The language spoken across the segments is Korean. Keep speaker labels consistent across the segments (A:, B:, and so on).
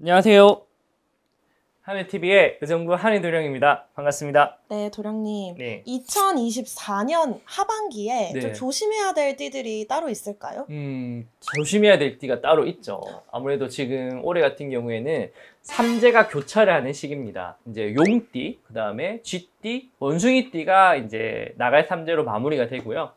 A: 안녕하세요. 한해TV의 의정부 한해도령입니다. 반갑습니다. 네, 도령님. 네. 2024년 하반기에 네. 좀 조심해야 될 띠들이 따로 있을까요? 음, 조심해야 될 띠가 따로 있죠. 아무래도 지금 올해 같은 경우에는 삼재가 교차를 하는 시기입니다. 이제 용띠, 그 다음에 쥐띠, 원숭이띠가 이제 나갈 삼재로 마무리가 되고요.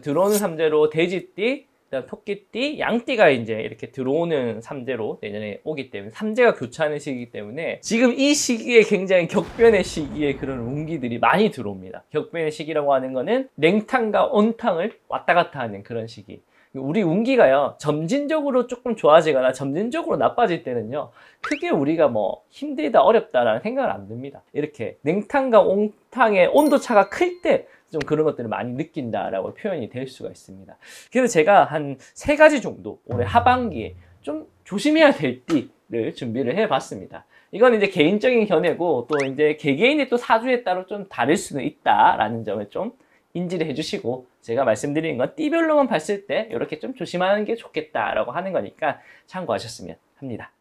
A: 들어오는 삼재로 돼지띠, 토끼띠, 양띠가 이제 이렇게 들어오는 3대로 내년에 오기 때문에 3대가 교차하는 시기이기 때문에 지금 이 시기에 굉장히 격변의 시기에 그런 운기들이 많이 들어옵니다. 격변의 시기라고 하는 거는 냉탕과 온탕을 왔다 갔다 하는 그런 시기. 우리 운기가요 점진적으로 조금 좋아지거나 점진적으로 나빠질 때는요 크게 우리가 뭐 힘들다 어렵다라는 생각을 안 듭니다 이렇게 냉탕과 온탕의 온도차가 클때 좀 그런 것들을 많이 느낀다라고 표현이 될 수가 있습니다. 그래서 제가 한 세 가지 정도 올해 하반기에 좀 조심해야 될 띠를 준비를 해봤습니다. 이건 이제 개인적인 견해고 또 이제 개개인의 또 사주에 따라 좀 다를 수는 있다라는 점을 좀 인지를 해주시고 제가 말씀드린건 띠별로만 봤을 때 이렇게 좀 조심하는 게 좋겠다라고 하는 거니까 참고하셨으면 합니다.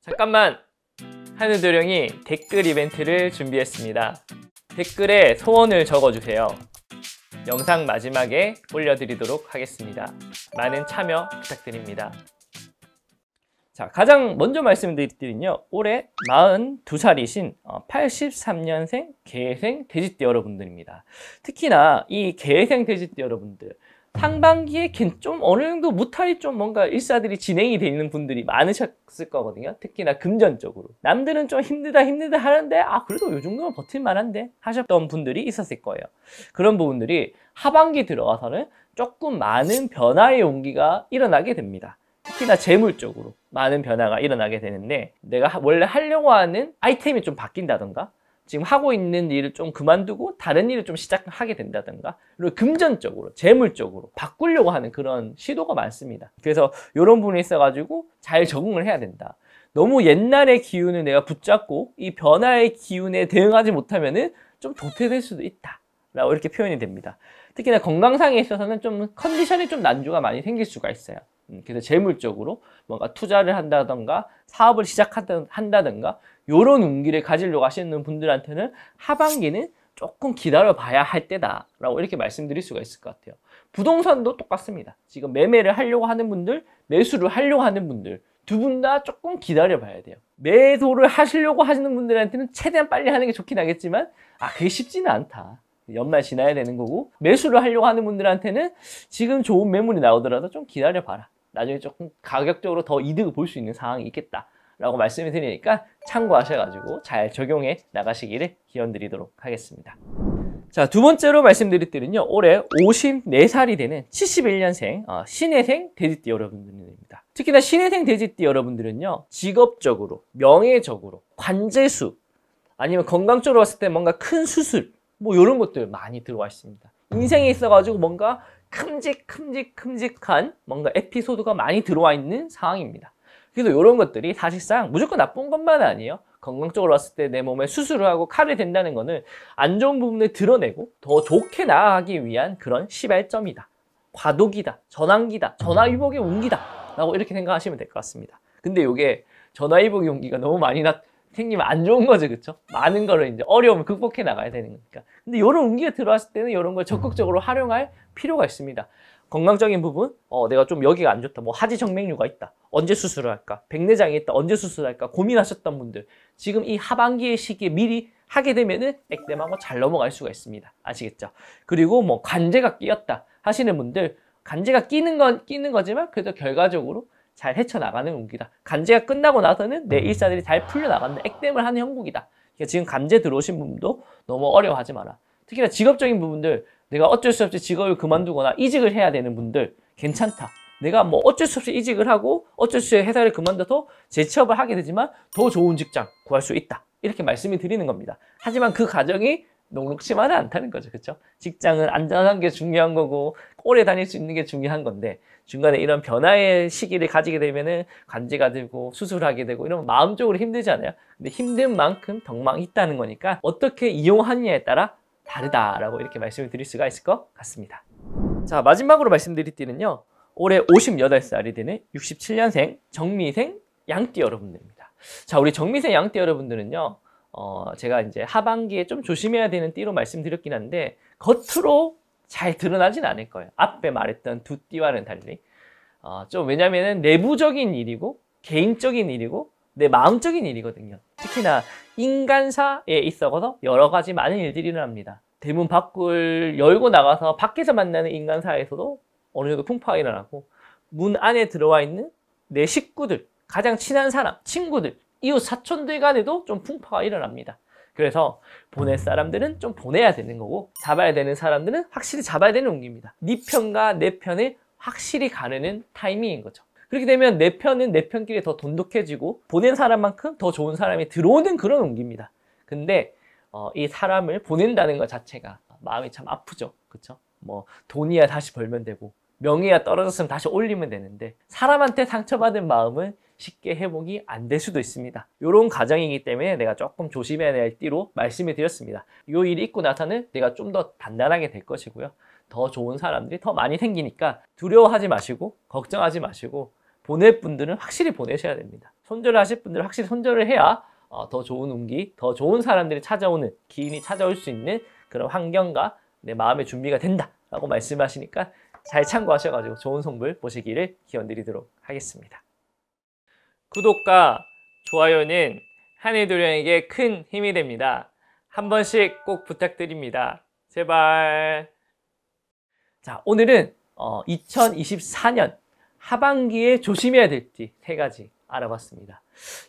A: 잠깐만 하늘도령이 댓글 이벤트를 준비했습니다. 댓글에 소원을 적어주세요. 영상 마지막에 올려드리도록 하겠습니다. 많은 참여 부탁드립니다. 자, 가장 먼저 말씀드리면요. 올해 42살이신 83년생 어, 개생 돼지띠 여러분들입니다. 특히나 이 개생 돼지띠 여러분들 상반기에 좀 어느 정도 무탈이 좀 뭔가 일사들이 진행이 돼 있는 분들이 많으셨을 거거든요. 특히나 금전적으로. 남들은 좀 힘들다 힘들다 하는데 아 그래도 요 정도면 버틸 만한데 하셨던 분들이 있었을 거예요. 그런 부분들이 하반기 들어와서는 조금 많은 변화의 용기가 일어나게 됩니다. 특히나 재물 적으로 많은 변화가 일어나게 되는데 내가 원래 하려고 하는 아이템이 좀 바뀐다던가 지금 하고 있는 일을 좀 그만두고 다른 일을 좀 시작하게 된다든가 그리고 금전적으로 재물적으로 바꾸려고 하는 그런 시도가 많습니다 그래서 이런 부분이 있어 가지고 잘 적응을 해야 된다 너무 옛날의 기운을 내가 붙잡고 이 변화의 기운에 대응하지 못하면은 좀 도태될 수도 있다 라고 이렇게 표현이 됩니다 특히나 건강상에 있어서는 좀 컨디션이 좀 난조가 많이 생길 수가 있어요 음, 그래서 재물적으로 뭔가 투자를 한다던가 사업을 시작한다던가 요런 운기를 가지려고 하시는 분들한테는 하반기는 조금 기다려 봐야 할 때다라고 이렇게 말씀드릴 수가 있을 것 같아요. 부동산도 똑같습니다. 지금 매매를 하려고 하는 분들, 매수를 하려고 하는 분들 두 분 다 조금 기다려 봐야 돼요. 매도를 하시려고 하시는 분들한테는 최대한 빨리 하는 게 좋긴 하겠지만 아 그게 쉽지는 않다. 연말 지나야 되는 거고 매수를 하려고 하는 분들한테는 지금 좋은 매물이 나오더라도 좀 기다려 봐라. 나중에 조금 가격적으로 더 이득을 볼 수 있는 상황이 있겠다 라고 말씀을 드리니까 참고하셔가지고 잘 적용해 나가시기를 기원드리도록 하겠습니다. 자, 두 번째로 말씀드릴 때는요, 올해 54살이 되는 71년생 어, 신혜생 돼지띠 여러분들입니다. 특히나 신혜생 돼지띠 여러분들은요, 직업적으로, 명예적으로, 관제수, 아니면 건강적으로 봤을 때 뭔가 큰 수술, 뭐 이런 것들 많이 들어와 있습니다. 인생에 있어가지고 뭔가 큼직큼직큼직한 뭔가 에피소드가 많이 들어와 있는 상황입니다. 그래서 이런 것들이 사실상 무조건 나쁜 것만 아니에요. 건강적으로 봤을 때 내 몸에 수술을 하고 칼을 댄다는 거는 안 좋은 부분을 드러내고 더 좋게 나아가기 위한 그런 시발점이다. 과도기다, 전환기다, 전화위복의 운기다 라고 이렇게 생각하시면 될 것 같습니다. 근데 이게 전화위복 의운기가 너무 많이 나, 생기면 안 좋은 거죠, 그쵸 많은 거를 이제 어려움을 극복해 나가야 되는 거니까. 근데 이런 운기가 들어왔을 때는 이런 걸 적극적으로 음. 활용할 필요가 있습니다. 건강적인 부분, 어, 내가 좀 여기가 안 좋다, 뭐 하지 정맥류가 있다, 언제 수술을 할까, 백내장이 있다, 언제 수술할까 고민하셨던 분들, 지금 이 하반기의 시기에 미리 하게 되면은 액땜하고 잘 넘어갈 수가 있습니다. 아시겠죠? 그리고 뭐 관제가 끼었다 하시는 분들, 관제가 끼는 건 끼는 거지만 그래도 결과적으로 잘 헤쳐나가는 운기다. 간제가 끝나고 나서는 내 음. 일사들이 잘 풀려나가는 액땜을 하는 형국이다. 그러니까 지금 간제 들어오신 분도 너무 어려워하지 마라. 특히나 직업적인 부분들 내가 어쩔 수 없이 직업을 그만두거나 이직을 해야 되는 분들 괜찮다. 내가 뭐 어쩔 수 없이 이직을 하고 어쩔 수 없이 회사를 그만둬서 재취업을 하게 되지만 더 좋은 직장 구할 수 있다. 이렇게 말씀을 드리는 겁니다. 하지만 그 과정이 녹록치만은 않다는 거죠. 그렇죠? 직장은 안전한 게 중요한 거고 오래 다닐 수 있는 게 중요한 건데 중간에 이런 변화의 시기를 가지게 되면은 관제가 되고 수술하게 되고 이런 마음적으로 힘들잖아요. 근데 힘든 만큼 덕망이 있다는 거니까 어떻게 이용하느냐에 따라 다르다라고 이렇게 말씀을 드릴 수가 있을 것 같습니다. 자 마지막으로 말씀드릴 때는요 올해 58살이 되는 67년생 정미생 양띠 여러분들입니다. 자 우리 정미생 양띠 여러분들은요. 어, 제가 이제 하반기에 좀 조심해야 되는 띠로 말씀드렸긴 한데 겉으로 잘 드러나진 않을 거예요. 앞에 말했던 두 띠와는 달리. 어, 좀 왜냐면은 내부적인 일이고, 개인적인 일이고, 내 마음적인 일이거든요. 특히나 인간사에 있어서 여러 가지 많은 일들이 일어납니다. 대문 밖을 열고 나가서 밖에서 만나는 인간사에서도 어느 정도 풍파가 일어나고, 문 안에 들어와 있는 내 식구들, 가장 친한 사람, 친구들, 이웃 사촌들 간에도 좀 풍파가 일어납니다. 그래서 보낼 음. 사람들은 좀 보내야 되는 거고 잡아야 되는 사람들은 확실히 잡아야 되는 용기입니다. 네 편과 내 편을 확실히 가르는 타이밍인 거죠. 그렇게 되면 내 편은 내 편끼리 더 돈독해지고 보낸 사람만큼 더 좋은 사람이 들어오는 그런 용기입니다. 근데 어, 이 사람을 보낸다는 것 자체가 마음이 참 아프죠. 그쵸뭐 돈이야 다시 벌면 되고 명예야 떨어졌으면 다시 올리면 되는데 사람한테 상처받은 마음은 쉽게 회복이 안 될 수도 있습니다. 이런 과정이기 때문에 내가 조금 조심해야 될 띠로 말씀을 드렸습니다. 이 일이 있고 나서는 내가 좀 더 단단하게 될 것이고요. 더 좋은 사람들이 더 많이 생기니까 두려워하지 마시고 걱정하지 마시고 보낼 분들은 확실히 보내셔야 됩니다. 손절하실 분들은 확실히 손절을 해야 어, 더 좋은 운기, 더 좋은 사람들이 찾아오는 기인이 찾아올 수 있는 그런 환경과 내 마음의 준비가 된다라고 말씀하시니까 잘 참고하셔가지고 좋은 선물 보시기를 기원드리도록 하겠습니다. 구독과 좋아요는 한해도령에게 큰 힘이 됩니다. 한 번씩 꼭 부탁드립니다. 제발. 자, 오늘은 어, 2024년 하반기에 조심해야 될지세 가지 알아봤습니다.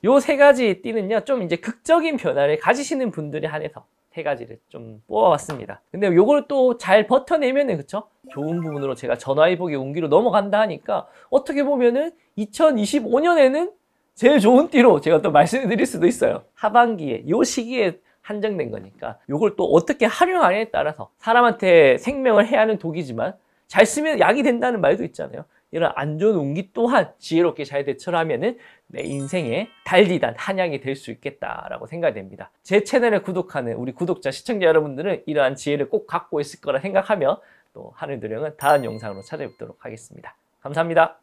A: 요 세 가지 띠는요, 좀 이제 극적인 변화를 가지시는 분들에 한해서 세 가지를 좀 뽑아봤습니다. 근데 요걸 또 잘 버텨내면은, 그쵸? 좋은 부분으로 제가 전화위복의 운기로 넘어간다 하니까 어떻게 보면은 2025년에는 제일 좋은 띠로 제가 또 말씀드릴 수도 있어요. 하반기에 요 시기에 한정된 거니까 요걸 또 어떻게 활용하냐에 따라서 사람한테 생명을 해하는 독이지만 잘 쓰면 약이 된다는 말도 있잖아요. 이런 안 좋은 운기 또한 지혜롭게 잘 대처를 하면은 내인생의 달리단 한약이 될 수 있겠다라고 생각됩니다. 제 채널을 구독하는 우리 구독자, 시청자 여러분들은 이러한 지혜를 꼭 갖고 있을 거라 생각하며 또 하늘도령은 다음 영상으로 찾아뵙도록 하겠습니다. 감사합니다.